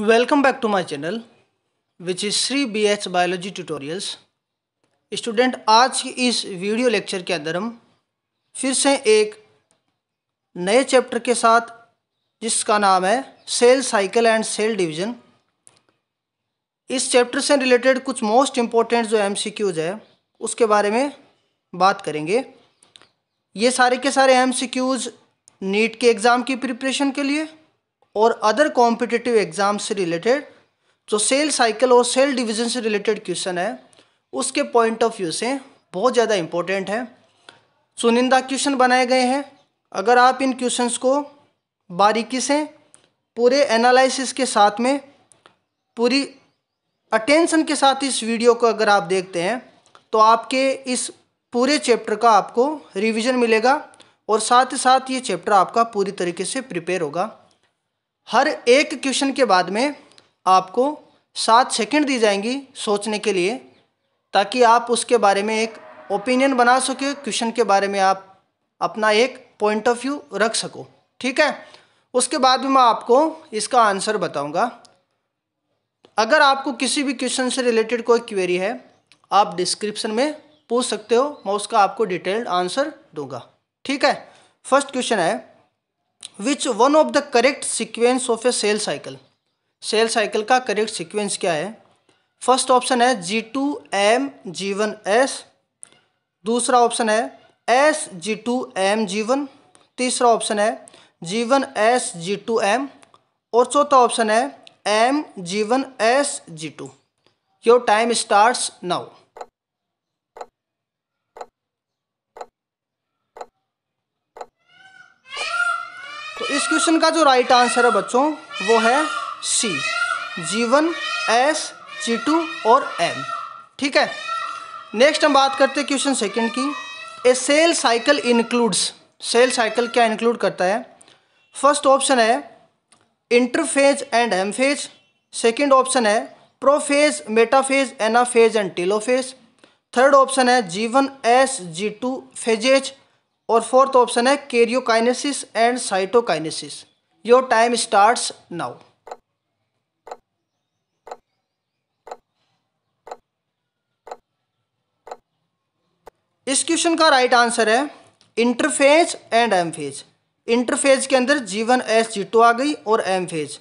back to my channel which is Shri B H biology tutorials student आज की इस video lecture के अंदर हम फिर से एक नए चैप्टर के साथ जिसका नाम है cell cycle and cell division इस चैप्टर से रिलेटेड कुछ मोस्ट इम्पोर्टेंट जो एमसीक्यूज है उसके बारे में बात करेंगे ये सारे के सारे क्यूज़ नीट के एग्ज़ाम की प्रिपरेशन के लिए और अदर कॉम्पिटिटिव एग्ज़ाम से रिलेटेड जो सेल साइकिल और सेल डिवीज़न से रिलेटेड क्वेश्चन है उसके पॉइंट ऑफ व्यू से बहुत ज़्यादा इम्पोर्टेंट है चुनिंदा क्वेश्चन बनाए गए हैं अगर आप इन क्वेश्चंस को बारीकी से पूरे एनालिसिस के साथ में पूरी अटेंशन के साथ इस वीडियो को अगर आप देखते हैं तो आपके इस पूरे चैप्टर का आपको रिवीजन मिलेगा और साथ ही साथ ये चैप्टर आपका पूरी तरीके से प्रिपेयर होगा हर एक क्वेश्चन के बाद में आपको सात सेकंड दी जाएंगी सोचने के लिए ताकि आप उसके बारे में एक ओपिनियन बना सके क्वेश्चन के बारे में आप अपना एक पॉइंट ऑफ व्यू रख सको ठीक है उसके बाद में मैं आपको इसका आंसर बताऊंगा अगर आपको किसी भी क्वेश्चन से रिलेटेड कोई क्वेरी है आप डिस्क्रिप्शन में पूछ सकते हो मैं उसका आपको डिटेल्ड आंसर दूंगा ठीक है फर्स्ट क्वेश्चन है which one of the correct sequence of a cell cycle cell cycle का करेक्ट सिक्वेंस क्या है फर्स्ट ऑप्शन है G two M G one S दूसरा ऑप्शन है S G two M G one तीसरा option है G one S G two M और चौथा ऑप्शन है M G one S G two your time starts now तो इस question का जो राइट आंसर है बच्चों वो है सी जीवन एस चीटू और एम ठीक है नेक्स्ट हम बात करते हैं क्वेश्चन सेकंड की a cell cycle includes cell cycle क्या इंक्लूड करता है फर्स्ट ऑप्शन है interphase and M phase second option है prophase metaphase anaphase and telophase third option है G one S G two phases और फोर्थ ऑप्शन है karyokinesis and cytokinesis your time starts now इस question का right answer है interphase and M phase interphase के अंदर जीवन एस जी आ गई और एम फेज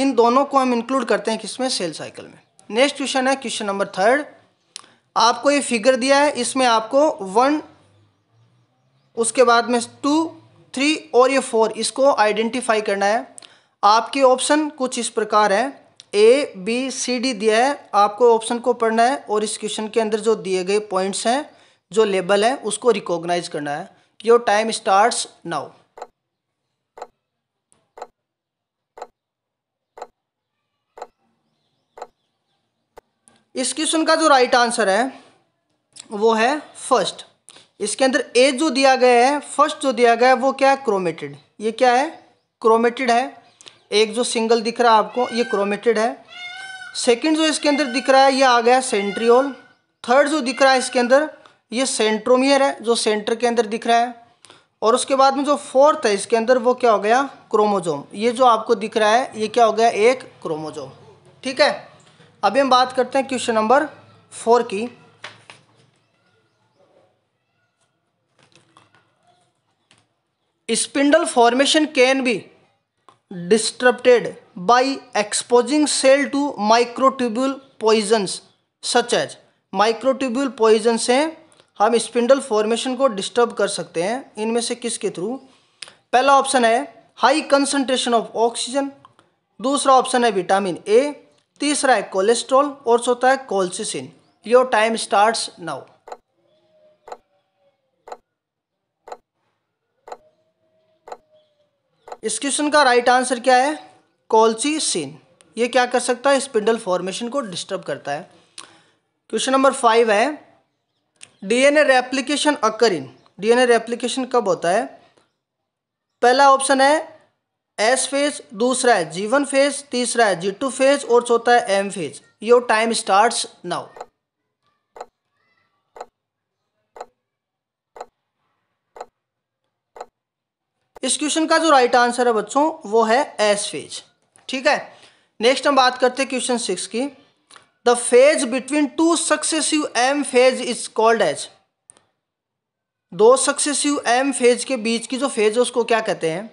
इन दोनों को हम इंक्लूड करते हैं किसमें सेल साइकिल में नेक्स्ट क्वेश्चन है क्वेश्चन नंबर थर्ड आपको ये फिगर दिया है इसमें आपको वन उसके बाद में टू थ्री और ये फोर इसको आइडेंटिफाई करना है आपके ऑप्शन कुछ इस प्रकार हैं ए बी सी डी दिया है आपको ऑप्शन को पढ़ना है और इस क्वेश्चन के अंदर जो दिए गए पॉइंट्स हैं जो लेबल है उसको रिकॉग्नाइज करना है योर टाइम स्टार्ट्स नाउ इस क्वेश्चन का जो राइट आंसर है वो है फर्स्ट इसके अंदर एज जो दिया गया है फर्स्ट जो दिया गया है वो क्या है क्रोमेटेड ये क्या है क्रोमेटेड है एक जो सिंगल दिख रहा है आपको ये क्रोमेटेड है सेकंड जो इसके अंदर दिख रहा है ये आ गया सेंट्रियोल थर्ड जो दिख रहा है इसके अंदर ये सेंट्रोमियर है जो सेंटर के अंदर दिख रहा है और उसके बाद में जो फोर्थ है इसके अंदर वो क्या हो गया क्रोमोजोम ये जो आपको दिख रहा है ये क्या हो गया एक क्रोमोजोम ठीक है अभी हम बात करते हैं क्वेश्चन नंबर फोर की spindle formation can be disturbed by exposing cell to microtubule poisons such as microtubule poison से हम स्पिंडल फॉर्मेशन को डिस्टर्ब कर सकते हैं इनमें से किसके थ्रू पहला ऑप्शन है हाई कंसनट्रेशन ऑफ ऑक्सीजन दूसरा ऑप्शन है विटामिन ए तीसरा है कोलेस्ट्रॉल और चौथा है colchicine your time starts now इस क्वेश्चन का राइट आंसर क्या है कॉल्सी सीन ये क्या कर सकता है स्पिंडल फॉर्मेशन को डिस्टर्ब करता है क्वेश्चन नंबर फाइव है DNA replication occur in DNA replication कब होता है पहला ऑप्शन है एस फेज दूसरा है जी वन फेज तीसरा है जी टू फेज और चौथा है M phase your time starts now इस क्वेश्चन का जो राइट आंसर है बच्चों वो है एस फेज ठीक है नेक्स्ट हम बात करते हैं क्वेश्चन सिक्स की the phase between two successive M phase is called as दो सक्सेसिव एम फेज के बीच की जो फेज है उसको क्या कहते हैं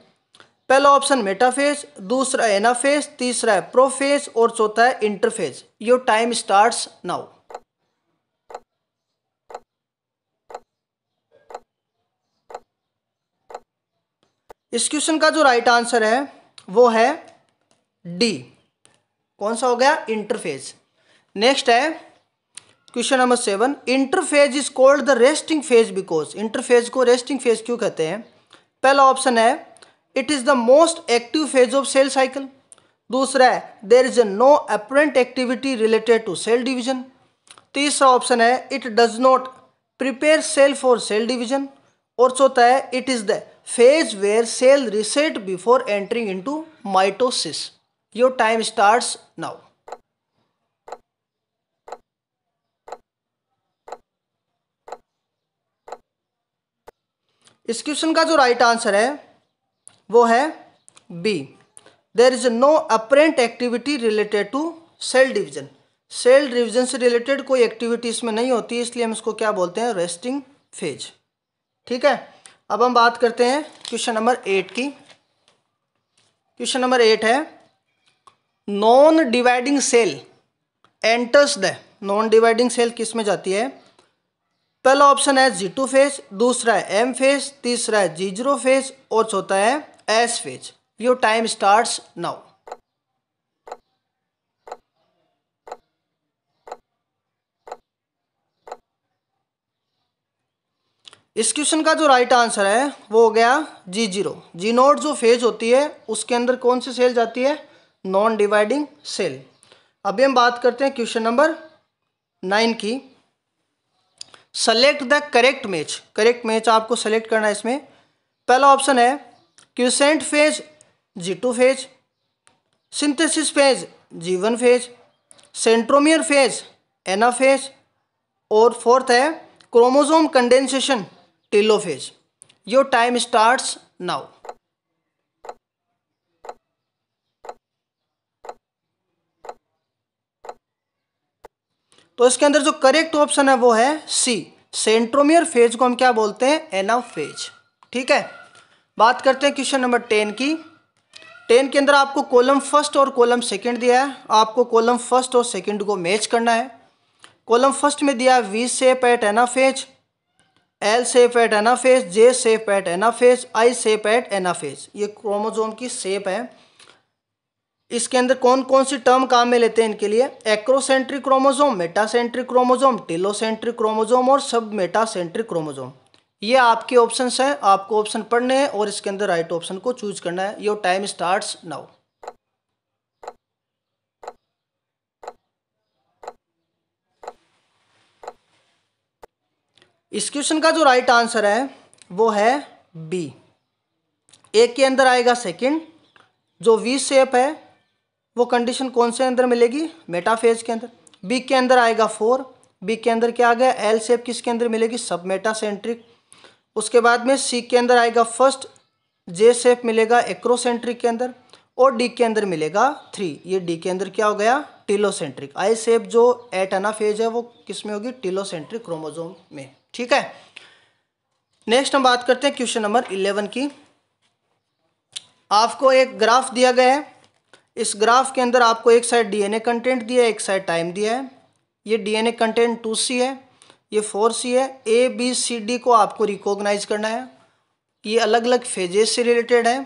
पहला ऑप्शन मेटाफेज दूसरा एनाफेज तीसरा है प्रोफेज और चौथा है interphase your time starts now इस क्वेश्चन का जो राइट आंसर है वो है डी कौन सा हो गया इंटरफेज नेक्स्ट है question number seven interphase is called the resting phase because interphase को रेस्टिंग फेज क्यों कहते हैं पहला ऑप्शन है it is the most active phase of cell cycle दूसरा है there is no apparent activity related to cell division तीसरा option है it does not prepare cell for cell division और चौथा है it is the phase cell cell before before in to mitosis your time starts now इस question का जो right answer है वो है B there is no apparent activity related to cell division cell division से रिलेटेड कोई activity इसमें नहीं होती इसलिए हम इसको क्या बोलते हैं रेस्टिंग फेज ठीक है अब हम बात करते हैं क्वेश्चन नंबर एट की क्वेश्चन नंबर एट है non dividing cell enters the non dividing cell किस में जाती है पहला ऑप्शन है जी टू फेज दूसरा है एम फेज तीसरा है जी जीरो फेज और चौथा है S phase your time starts now इस क्वेश्चन का जो राइट आंसर है वो हो गया जी जीरो जी नोट जो फेज होती है उसके अंदर कौन सी सेल जाती है नॉन डिवाइडिंग सेल अभी हम बात करते हैं क्वेश्चन नंबर नाइन की select the correct match correct match आपको सेलेक्ट करना है इसमें पहला ऑप्शन है quiescent phase G two phase synthesis phase G one phase centromere phase anaphase और फोर्थ है chromosome condensation telophase your time starts now तो इसके अंदर जो करेक्ट ऑप्शन है वो है सी सेंट्रोमियर फेज को हम क्या बोलते हैं एना फेज ठीक है बात करते हैं क्वेश्चन नंबर टेन की टेन के अंदर आपको कॉलम फर्स्ट और कॉलम सेकंड दिया है आपको कॉलम फर्स्ट और सेकंड को मैच करना है कॉलम फर्स्ट में दिया है V shape at anaphase L shape at anaphase J shape at anaphase I shape at anaphase ये क्रोमोजोम की सेप है इसके अंदर कौन कौन सी टर्म काम में लेते हैं इनके लिए acrocentric chromosome metacentric chromosome telocentric chromosome और सब मेटासेंट्रिक क्रोमोजोम ये आपके ऑप्शंस हैं आपको ऑप्शन पढ़ने हैं और इसके अंदर राइट ऑप्शन को चूज करना है योर टाइम स्टार्ट्स नाउ इस क्वेश्चन का जो राइट आंसर है वो है बी ए के अंदर आएगा सेकंड जो वी शेप है वो कंडीशन कौन से अंदर मिलेगी मेटाफेज के अंदर बी के अंदर आएगा फोर बी के अंदर क्या आ गया एल शेप किसके अंदर मिलेगी सब मेटा सेंट्रिक उसके बाद में सी के अंदर आएगा फर्स्ट जे शेप मिलेगा एक्रोसेंट्रिक के अंदर और डी के अंदर मिलेगा थ्री ये डी के अंदर क्या हो गया टिलोसेंट्रिक आई सेप जो एटना फेज है वो किस में होगी टिलोसेंट्रिक क्रोमोजोम में ठीक है नेक्स्ट हम बात करते हैं क्वेश्चन नंबर इलेवन की आपको एक ग्राफ दिया गया है इस ग्राफ के अंदर आपको एक साइड डीएनए कंटेंट दिया है एक साइड टाइम दिया है ये डीएनए कंटेंट टू सी है ये फोर सी है ए बी सी डी को आपको रिकॉग्नाइज करना है ये अलग अलग फेजेस से रिलेटेड है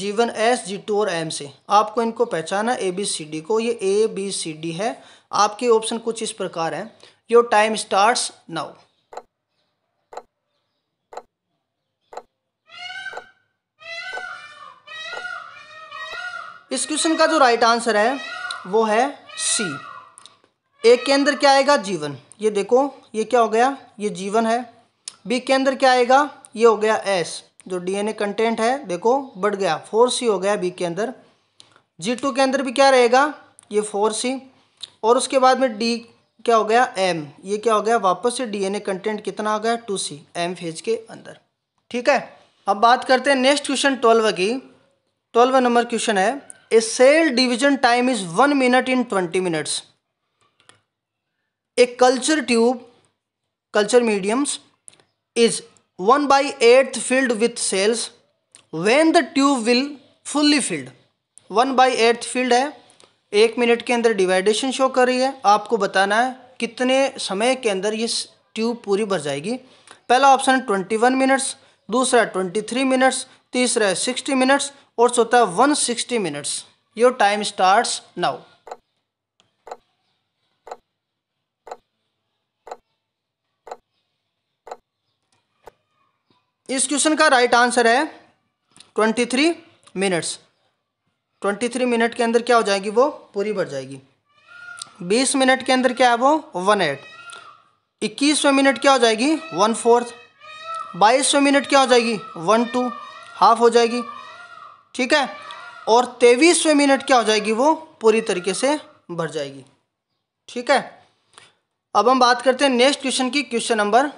G one S G two और एम से आपको इनको पहचाना ए बी सी डी को ये ए बी सी डी है आपके ऑप्शन कुछ इस प्रकार है योर टाइम स्टार्ट्स नाउ इस क्वेश्चन का जो राइट आंसर है वो है सी एक के अंदर क्या आएगा जीवन ये देखो ये क्या हो गया ये जीवन है बी के अंदर क्या आएगा ये हो गया एस जो डीएनए कंटेंट है देखो बढ़ गया फोर सी हो गया बी के अंदर जी टू के अंदर भी क्या रहेगा ये फोर सी और उसके बाद में डी क्या हो गया एम ये क्या हो गया वापस से डीएनए कंटेंट कितना हो गया टू सी एम फेज के अंदर ठीक है अब बात करते हैं नेक्स्ट क्वेश्चन ट्वेल्व की ट्वेल्व नंबर क्वेश्चन है a cell division time is one minute in twenty minutes a culture tube culture mediums is one by eight filled with cells when the tube will fully filled one by eight filled है एक minute के अंदर डिवाइडेशन show कर रही है आपको बताना है कितने समय के अंदर ये ट्यूब पूरी भर जाएगी पहला ऑप्शन है ट्वेंटी वन मिनट्स दूसरा ट्वेंटी थ्री मिनट्स तीसरा है सिक्सटी मिनट्स और चौथा है one sixty minutes your time starts now इस क्वेश्चन का राइट right आंसर है twenty three minutes twenty three minute के अंदर क्या हो जाएगी वो पूरी भर जाएगी बीस मिनट के अंदर क्या है वो वन एट इक्कीसवें मिनट क्या हो जाएगी वन फोर्थ बाईसवें मिनट क्या हो जाएगी वन टू हाफ हो जाएगी ठीक है और तेईसवें मिनट क्या हो जाएगी वो पूरी तरीके से भर जाएगी ठीक है अब हम बात करते हैं नेक्स्ट क्वेश्चन की question number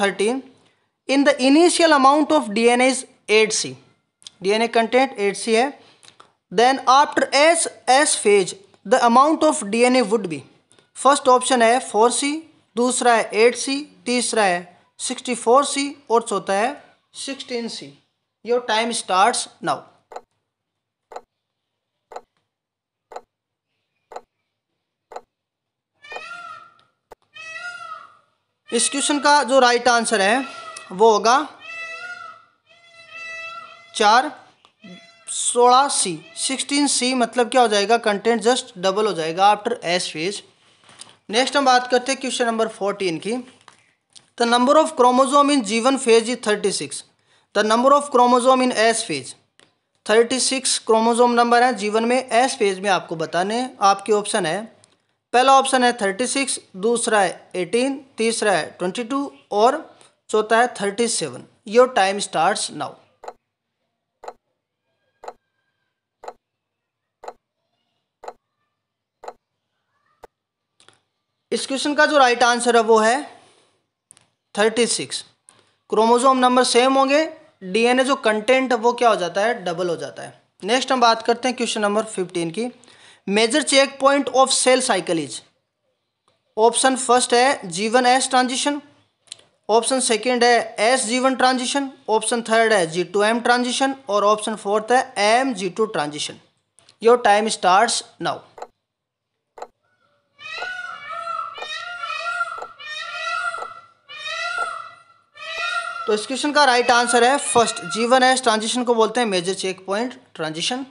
thirteen in the initial amount of D N as eight C D N A content eight C है then after S S phase the amount of D N A would be first option है four C दूसरा है eight सी तीसरा है sixty four सी और चौथा है sixteen C your time starts now इस क्वेश्चन का जो राइट आंसर है वो होगा चार सोलह सी सिक्सटीन सी मतलब क्या हो जाएगा कंटेंट जस्ट डबल हो जाएगा आफ्टर एस फेज नेक्स्ट हम बात करते हैं क्वेश्चन नंबर फोर्टीन की the number of chromosome in G one phase is thirty six the number of chromosome in S phase thirty six chromosome number है G one में S phase में आपको बताने आपके ऑप्शन है पहला ऑप्शन है थर्टी सिक्स दूसरा है एटीन तीसरा है ट्वेंटी टू और चौथा है thirty seven your time start now इस क्वेश्चन का जो राइट आंसर है वो है thirty six chromosome number same होंगे डीएनए जो कंटेंट है वो क्या हो जाता है डबल हो जाता है नेक्स्ट हम बात करते हैं क्वेश्चन नंबर फिफ्टीन की major checkpoint of cell cycle is option first है G one S transition option second है S G one transition option third है जी टू एम ट्रांजिशन और ऑप्शन फोर्थ है M G two transition your time start now तो इस question का right answer है first G one S transition को बोलते हैं major checkpoint transition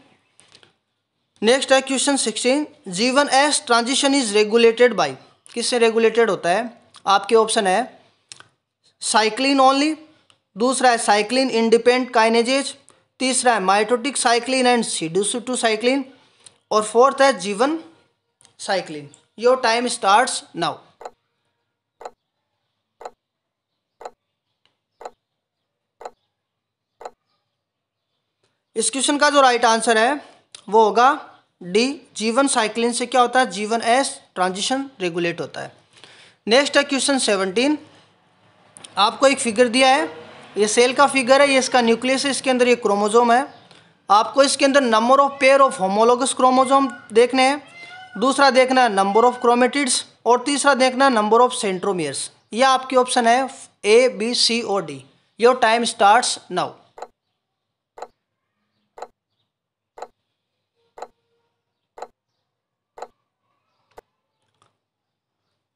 next है question sixteen G one S transition is regulated by किससे रेगुलेटेड होता है आपके ऑप्शन है साइक्लिन ओनली दूसरा है साइक्लिन इंडिपेंड काइनेजेज तीसरा है mitotic cyclin and CDC two cyclin और फोर्थ है G one cyclin your time starts now इस क्वेश्चन का जो राइट आंसर है वो होगा डी जीवन साइक्लिन से क्या होता है जीवन एस ट्रांजिशन रेगुलेट होता है नेक्स्ट है क्वेश्चन सेवनटीन आपको एक फिगर दिया है ये सेल का फिगर है ये इसका न्यूक्लियस है इसके अंदर ये क्रोमोजोम है आपको इसके अंदर number of pair of homologous chromosome देखने हैं दूसरा देखना है नंबर ऑफ क्रोमेटिड्स और तीसरा देखना है नंबर ऑफ सेंट्रोमियर्स यह आपकी ऑप्शन है ए बी सी और D your time starts now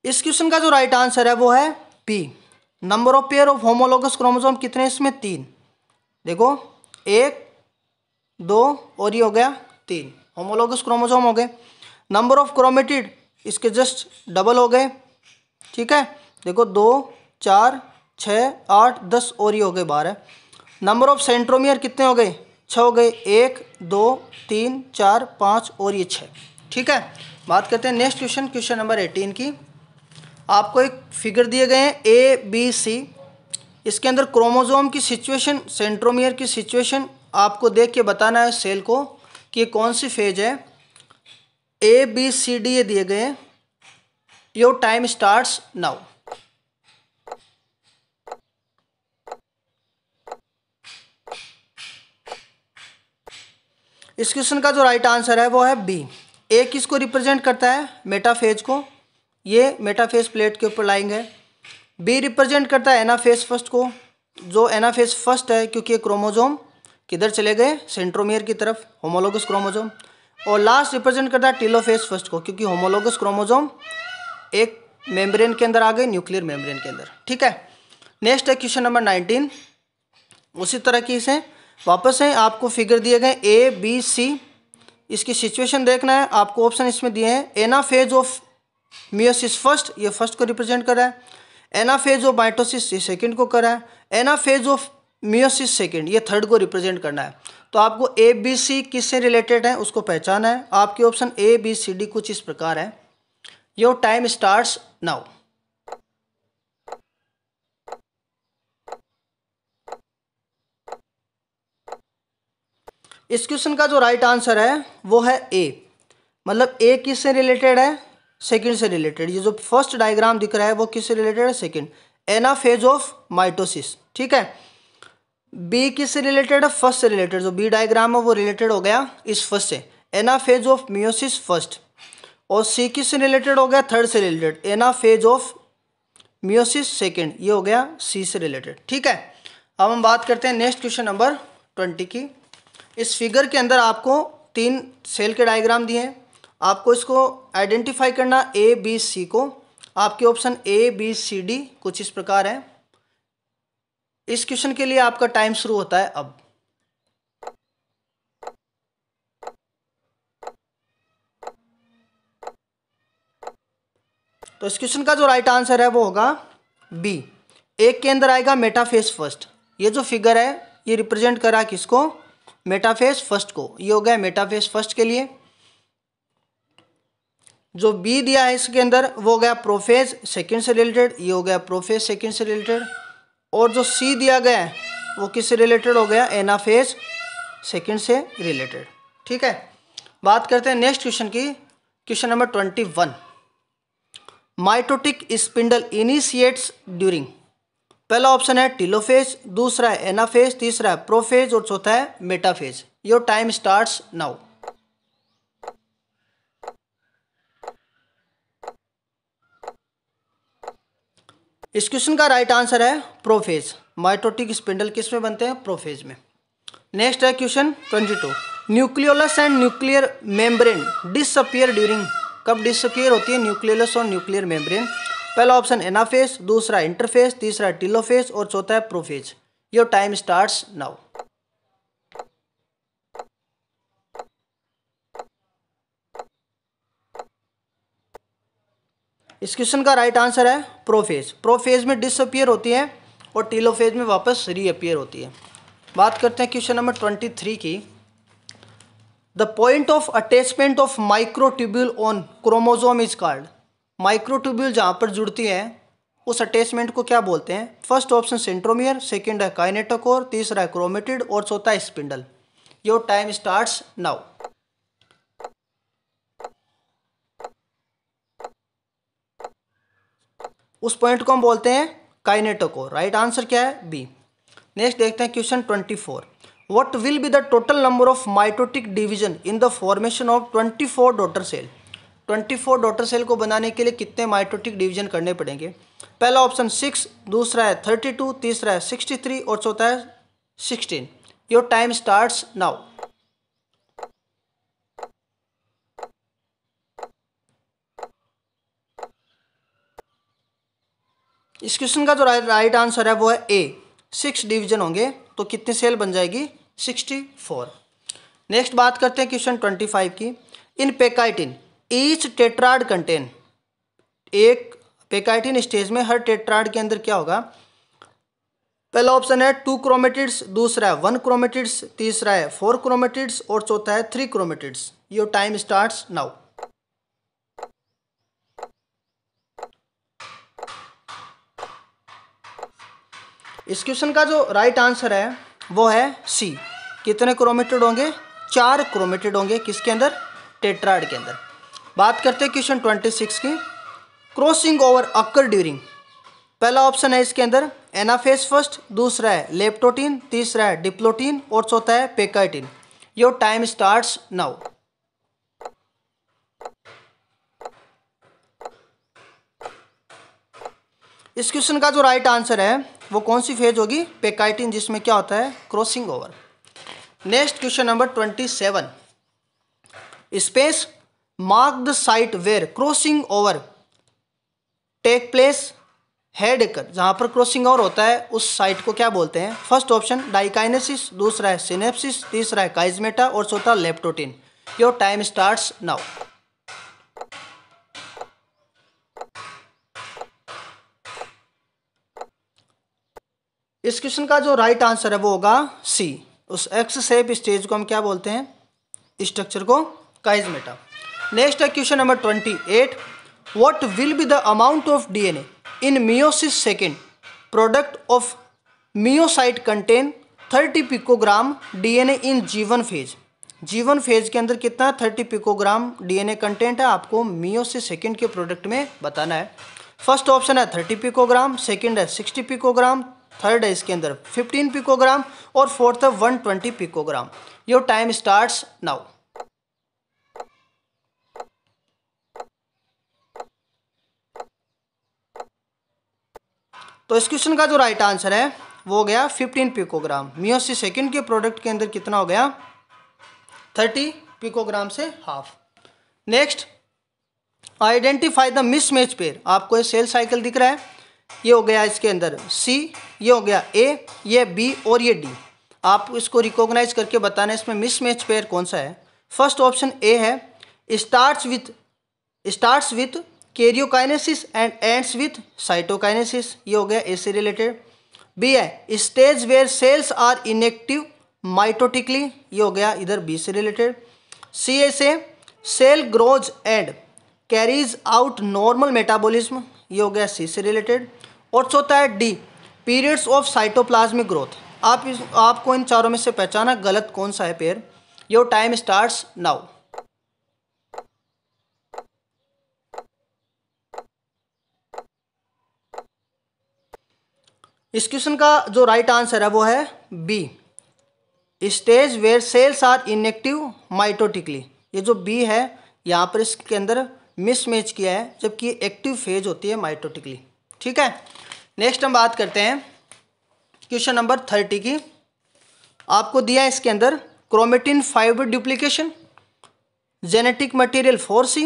इस क्वेश्चन का जो राइट आंसर है वो है P number of pair of homologous chromosome कितने इसमें तीन देखो एक दो और ये हो गया तीन होमोलोगस क्रोमोसोम हो गए नंबर ऑफ क्रोमेटिड इसके जस्ट डबल हो गए ठीक है देखो दो चार छ आठ दस और ये हो गए बारह नंबर ऑफ सेंट्रोमियर कितने हो गए छ हो गए एक दो तीन चार पाँच और ये छः ठीक है बात करते हैं next question question number eighteen की आपको एक फिगर दिए गए हैं ए बी सी इसके अंदर क्रोमोजोम की सिचुएशन सेंट्रोमियर की सिचुएशन आपको देख के बताना है सेल को कि कौन सी फेज है ए बी सी डी ये दिए गए हैं योर टाइम स्टार्ट्स नाउ इस क्वेश्चन का जो राइट आंसर है वो है बी ए किसको रिप्रेजेंट करता है मेटाफेज को ये मेटाफेस प्लेट के ऊपर लाइंग है बी रिप्रेजेंट करता है एनाफेस फर्स्ट को जो एनाफेस फर्स्ट है क्योंकि ये क्रोमोजोम किधर चले गए सेंट्रोमियर की तरफ होमोलोगस क्रोमोजोम और लास्ट रिप्रेजेंट करता है टीलोफेस फर्स्ट को क्योंकि होमोलोगस क्रोमोजोम एक मेम्ब्रेन के अंदर आ गए न्यूक्लियर मेम्ब्रेन के अंदर ठीक है नेक्स्ट है क्वेश्चन नंबर नाइनटीन उसी तरह की इसे वापस हैं आपको फिगर दिए गए ए बी सी इसकी सिचुएशन देखना है आपको ऑप्शन इसमें दिए हैं anaphase of meiosis first ये फर्स्ट को रिप्रेजेंट कर रहा है एनाफेज ऑफ माइटोसिस ये सेकंड को कर रहा है एनाफेज ऑफ मियोसिस सेकंड ये थर्ड को रिप्रेजेंट करना है तो आपको ए बी सी किससे रिलेटेड है उसको पहचाना है आपके option A B C D कुछ इस प्रकार है योर टाइम स्टार्ट नाउ इस क्वेश्चन का जो राइट right आंसर है वो है ए मतलब ए किससे रिलेटेड है सेकेंड से रिलेटेड ये जो फर्स्ट डायग्राम दिख रहा है वो किससे रिलेटेड है second anaphase of mitosis ठीक है बी किस से रिलेटेड है फर्स्ट से रिलेटेड जो बी डायग्राम है वो रिलेटेड हो गया इस फर्स्ट से anaphase of meiosis first और सी किस से रिलेटेड हो गया थर्ड से related anaphase of meiosis second ये हो गया सी से रिलेटेड ठीक है अब हम बात करते हैं नेक्स्ट क्वेश्चन नंबर ट्वेंटी की इस फिगर के अंदर आपको तीन सेल के डायग्राम दिए हैं आपको इसको आइडेंटिफाई करना ए बी सी को आपके option A B C D कुछ इस प्रकार है इस क्वेश्चन के लिए आपका टाइम शुरू होता है अब तो इस क्वेश्चन का जो राइट आंसर है वो होगा बी एक के अंदर आएगा मेटाफेस फर्स्ट ये जो फिगर है ये रिप्रेजेंट करा किसको मेटाफेस फर्स्ट को ये हो गया मेटाफेस फर्स्ट के लिए जो बी दिया है इसके अंदर वो गया प्रोफेज सेकेंड से रिलेटेड ये हो गया प्रोफेज सेकेंड से रिलेटेड और जो सी दिया गया है वो किससे रिलेटेड हो गया एनाफेज सेकेंड से रिलेटेड ठीक है बात करते हैं नेक्स्ट क्वेश्चन की question number twenty one mitotic spindle initiates during पहला ऑप्शन है टिलोफेज दूसरा है एनाफेज तीसरा है प्रोफेज और चौथा है metaphase your time starts now इस क्वेश्चन का राइट आंसर है प्रोफेज माइटोटिक स्पिंडल किस में बनते हैं प्रोफेज में नेक्स्ट है question twenty two nucleolus and nuclear membrane disappear during कब डिसअपियर होती है न्यूक्लियोलस और न्यूक्लियर मेम्ब्रेन पहला ऑप्शन एनाफेज दूसरा इंटरफेज तीसरा टिलोफेज और चौथा है prophase your time start now इस क्वेश्चन का राइट आंसर है प्रोफेज प्रोफेज में डिसअपियर होती है और टीलोफेज में वापस रीअपियर होती है बात करते हैं क्वेश्चन नंबर ट्वेंटी थ्री की the point of attachment of microtubule on chromosome is called microtubule जहाँ पर जुड़ती है उस अटैचमेंट को क्या बोलते हैं फर्स्ट ऑप्शन सेंट्रोमियर सेकेंड है काइनेटोकोर तीसरा है क्रोमेटिड और चौथा है spindle your time starts now उस पॉइंट को हम बोलते हैं काइनेटोकोर राइट आंसर क्या है बी नेक्स्ट देखते हैं question twenty four what will be the total number of mitotic division in the formation of twenty four daughter cell twenty four daughter cell को बनाने के लिए कितने माइटोटिक डिवीजन करने पड़ेंगे पहला ऑप्शन सिक्स दूसरा है थर्टी टू तीसरा है सिक्सटी थ्री और चौथा है sixteen your time starts now इस क्वेश्चन का जो राइट आंसर है वो है ए सिक्स डिवीजन होंगे तो कितनी सेल बन जाएगी सिक्सटी फोर नेक्स्ट बात करते हैं क्वेश्चन ट्वेंटी फाइव की in pachytene each tetrad contain एक पेकाइटिन स्टेज में हर टेट्राड के अंदर क्या होगा पहला ऑप्शन है टू क्रोमेटिड्स दूसरा है वन क्रोमेटिड्स तीसरा है फोर क्रोमेटिड्स और चौथा है three chromatids your time start now इस क्वेश्चन का जो राइट आंसर है वो है सी कितने क्रोमेटेड होंगे चार क्रोमेटेड होंगे किसके अंदर टेट्राइड के अंदर बात करते हैं क्वेश्चन ट्वेंटी सिक्स की क्रॉसिंग ओवर अक्कर ड्यूरिंग पहला ऑप्शन है इसके अंदर एनाफेस फर्स्ट दूसरा है लेप्टोटीन तीसरा है डिप्लोटीन और चौथा है pachytene your time starts now इस क्वेश्चन का जो राइट आंसर है वो कौन सी फेज होगी पेकाइटिन जिसमें क्या होता है crossing over next question number twenty seven space mark the site where crossing over take place हेड कर जहाँ पर क्रॉसिंग ओवर होता है उस साइट को क्या बोलते हैं फर्स्ट ऑप्शन डाइकाइनेसिस दूसरा है सिनेप्सिस तीसरा है काइजमेटा और चौथा leptotene your time starts now इस क्वेश्चन का जो राइट आंसर है वो होगा सी उस एक्स सेप स्टेज को हम क्या बोलते हैं स्ट्रक्चर को काइजमेटा नेक्स्ट है question number twenty eight what will be the amount of D N A in meiosis second product of meiocyte contain thirty picogram D N A in G one phase G one phase के अंदर कितना thirty picogram D N A content है आपको meiosis second के product में बताना है first option है थर्टी पिकोग्राम सेकेंड है सिक्सटी पिकोग्राम थर्ड है इसके अंदर 15 पिकोग्राम और फोर्थ है 120 picogram your time starts now तो इस क्वेश्चन का जो राइट आंसर है वो हो गया 15 पिकोग्राम मियोसी सेकंड के प्रोडक्ट के अंदर कितना हो गया 30 पिकोग्राम से half next identify the mismatch pair आपको ये सेल साइकिल दिख रहा है ये हो गया इसके अंदर सी ये हो गया ए ये बी और ये डी आप इसको रिकॉग्नाइज करके बताना इसमें मिसमैच पेयर कौन सा है फर्स्ट ऑप्शन ए है starts with starts with karyokinesis and ends with cytokinesis ये हो गया ए से रिलेटेड बी है stage where cells are inactive mitotically ये हो गया इधर बी से रिलेटेड सी ए से cell grows and carries out normal metabolism ये हो गया सी से रिलेटेड और चौथा है D periods of cytoplasmic growth आप इस आपको इन चारों में से पहचाना गलत कौन सा है pair your time starts now इस क्वेश्चन का जो राइट आंसर है वो है B stage where cells are inactive mitotically ये जो बी है यहाँ पर इसके अंदर मिसमैच किया है जबकि एक्टिव फेज होती है माइटोटिकली ठीक है नेक्स्ट हम बात करते हैं क्वेश्चन नंबर थर्टी की आपको दिया है इसके अंदर chromatin fibre duplication genetic material for 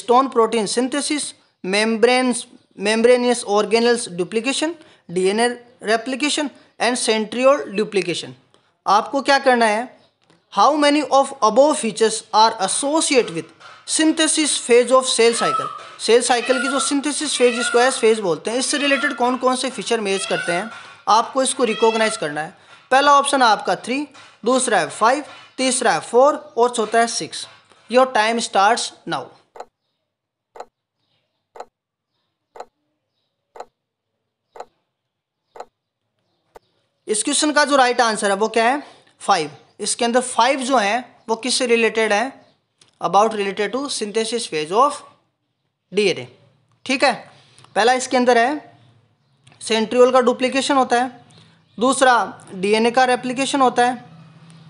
histone protein synthesis membranes membranous organelles duplication DNA replication and centriole duplication आपको क्या करना है how many of above features are associate with synthesis phase of cell cycle cell cycle की जो synthesis phase इसको S phase बोलते हैं इससे रिलेटेड कौन कौन से फीचर मेज करते हैं आपको इसको रिकॉग्नाइज करना है पहला ऑप्शन है आपका थ्री दूसरा है फाइव तीसरा है फोर और चौथा है six your time start now इस क्वेश्चन का जो राइट right आंसर है वो क्या है फाइव इसके अंदर फाइव जो है वो किससे रिलेटेड है about related to synthesis phase of DNA ठीक है पहला इसके अंदर है सेंट्रियोल का डुप्लीकेशन होता है दूसरा डीएनए का रेप्लीकेशन होता है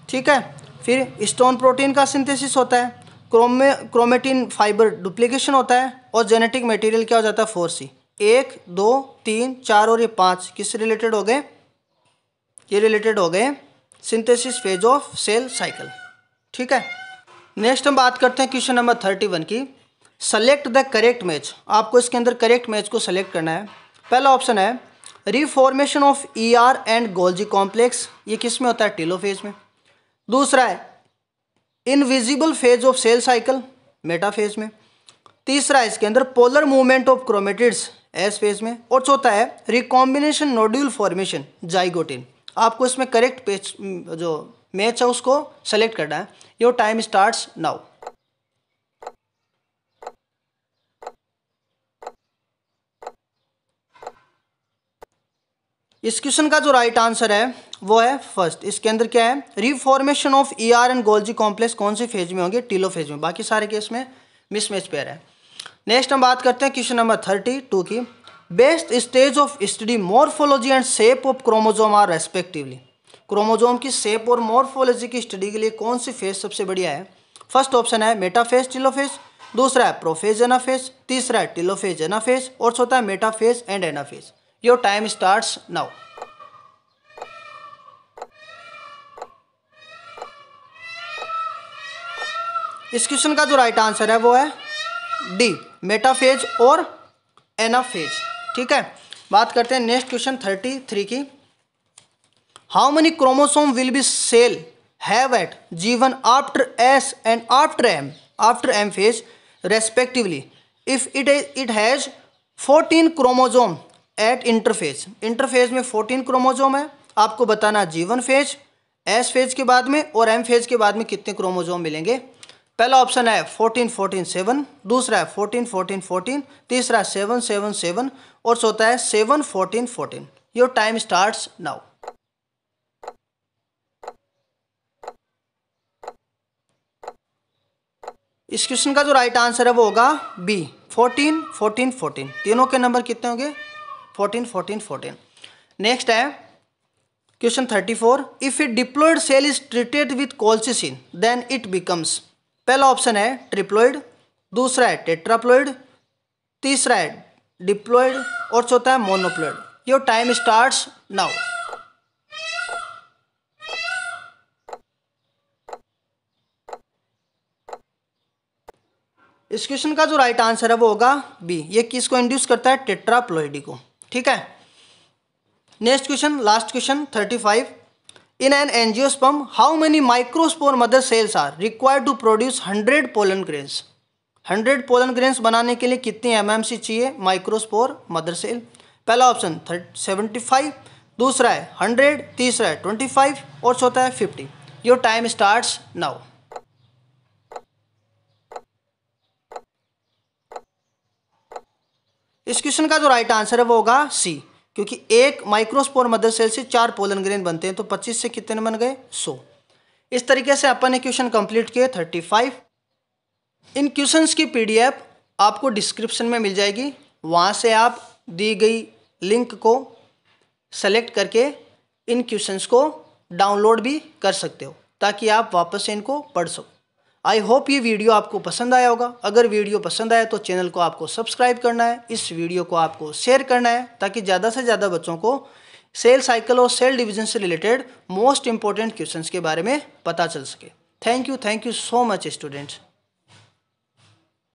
ठीक है फिर स्टोन प्रोटीन का सिंथेसिस होता है क्रोमे क्रोमेटिन फाइबर डुप्लीकेशन होता है और जेनेटिक मटेरियल क्या हो जाता है फोर सी एक दो तीन चार और ये पाँच किससे रिलेटेड हो गए ये रिलेटेड हो गए synthesis phase of cell cycle ठीक है नेक्स्ट हम बात करते हैं क्वेश्चन नंबर थर्टी वन की सेलेक्ट द करेक्ट मैच आपको इसके अंदर करेक्ट मैच को सेलेक्ट करना है पहला ऑप्शन है reformation of E R and Golgi complex ये किस में होता है टीलो फेज में दूसरा है invisible phase of cell cycle metaphase में तीसरा है इसके अंदर polar movement of chromatids S phase में और चौथा है रिकॉम्बिनेशन नोड्यूल फॉर्मेशन जाइगोटिन आपको इसमें करेक्ट पेज जो मैच है उसको सेलेक्ट करना है योर टाइम स्टार्ट नाउ इस क्वेश्चन का जो राइट आंसर है वो है फर्स्ट इसके अंदर क्या है reformation of E R and Golgi complex कौन से फेज में होंगे टीलो फेज में बाकी सारे केस में मिसमैच पेयर है नेक्स्ट हम बात करते हैं क्वेश्चन नंबर थर्टी टू की best stage of study morphology and shape of chromosome are respectively chromosome की सेप और मॉर्फोलॉजी की स्टडी के लिए कौन सी फेज सबसे बढ़िया है फर्स्ट ऑप्शन है मेटाफेस टिलोफेस दूसरा है प्रोफेज एनाफेस तीसरा है टिलोफेज एनाफेस और चौथा है metaphase and anaphase your time starts now इस क्वेश्चन का जो राइट आंसर है वो है डी मेटाफेज और एनाफेज ठीक है बात करते हैं नेक्स्ट क्वेश्चन थर्टी थ्री की how many chromosome will be cell have at G one after S and after M after M phase respectively if it is it has 14 chromosome at interphase interphase में fourteen chromosome है आपको बताना जीवन phase S phase के बाद में और M phase के बाद में कितने क्रोमोजोम मिलेंगे पहला ऑप्शन है फोर्टीन फोर्टीन सेवन दूसरा है फोर्टीन फोर्टीन फोर्टीन तीसरा है सेवन सेवन सेवन और चौथा है seven fourteen fourteen your time starts now इस क्वेश्चन का जो राइट आंसर है वो होगा बी फोर्टीन फोर्टीन फोर्टीन तीनों के नंबर कितने होंगे फोर्टीन फोर्टीन फोर्टीन नेक्स्ट है question thirty four if a diploid cell is treated with colchicine then it becomes पहला ऑप्शन है ट्रिप्लोइड दूसरा है टेट्राप्लॉयड तीसरा है डिप्लोइड और चौथा है monoploid your time start now इस क्वेश्चन का जो राइट आंसर है वो होगा बी ये किस को इंड्यूस करता है टेट्राप्लोइडी को ठीक है next question last question thirty five in an angiosperm how many microspore mother cells are required to produce hundred pollen grains hundred pollen grains बनाने के लिए कितनी एम चाहिए माइक्रोस्पोर मदर सेल पहला ऑप्शन थर्ट सेवेंटी फाइव दूसरा है hundred तीसरा है ट्वेंटी फाइव और चौथा है fifty your time start now इस क्वेश्चन का जो राइट आंसर है वो होगा सी क्योंकि एक माइक्रोस्पोर मदर सेल से चार पोलन ग्रेन बनते हैं तो पच्चीस से कितने बन गए 100 इस तरीके से अपन ने क्वेश्चन कंप्लीट किए थर्टी फाइव इन क्वेश्चंस की पीडीएफ आपको डिस्क्रिप्शन में मिल जाएगी वहाँ से आप दी गई लिंक को सेलेक्ट करके इन क्वेश्चंस को डाउनलोड भी कर सकते हो ताकि आप वापस से इनको पढ़ सको आई होप ये वीडियो आपको पसंद आया होगा अगर वीडियो पसंद आया तो चैनल को आपको सब्सक्राइब करना है इस वीडियो को आपको शेयर करना है ताकि ज़्यादा से ज़्यादा बच्चों को सेल साइकिल और सेल डिवीजन से रिलेटेड मोस्ट इंपॉर्टेंट क्वेश्चंस के बारे में पता चल सके thank you thank you so much students